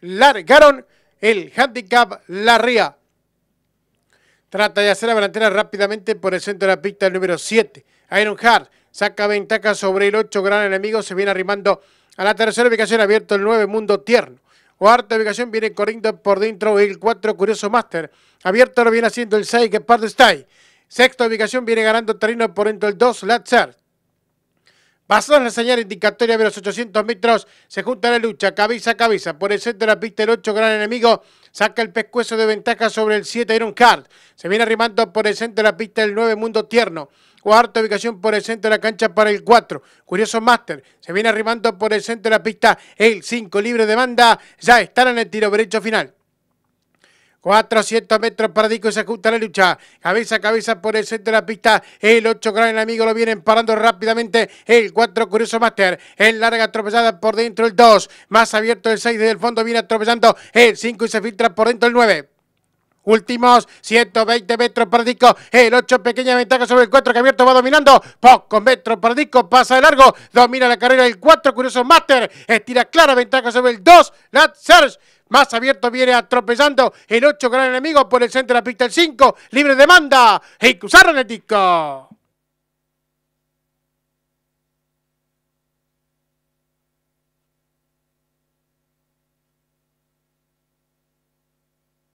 largaron el handicap Larria. Trata de hacer la delantera rápidamente por el centro de la pista el número 7. Iron Hart saca ventaja sobre el 8, gran enemigo, se viene arrimando a la tercera ubicación, abierto el 9, Mundo Tierno. Cuarta ubicación viene corriendo por dentro el 4, Curioso Master. Abierto lo viene haciendo el 6, que parte está Sexta ubicación viene ganando terreno por dentro el 2, Lazar. Pasada la señal indicatoria de los 800 metros, se junta la lucha cabeza a cabeza. Por el centro de la pista, el 8 gran enemigo saca el pescuezo de ventaja sobre el 7 Iron Card. Se viene arrimando por el centro de la pista el 9 Mundo Tierno. Cuarta ubicación por el centro de la cancha para el 4. Curioso Master se viene arrimando por el centro de la pista el 5 libre de Ya están en el tiro derecho final. 400 metros para Dico, se ajusta la lucha. Cabeza a cabeza por el centro de la pista. El 8 gran enemigo lo vienen parando rápidamente. El 4 Curioso Master. En larga atropellada por dentro el 2. Más abierto el 6 desde el fondo viene atropellando el 5 y se filtra por dentro el 9. Últimos 120 metros para disco. El 8 pequeña ventaja sobre el 4 que abierto va dominando. poco metros para disco. Pasa de largo. Domina la carrera el 4. Curioso Master. Estira clara ventaja sobre el 2. Nat Search. Más abierto viene atropellando el 8 gran enemigo por el centro de la pista el 5. Libre demanda. Y cruzaron el disco.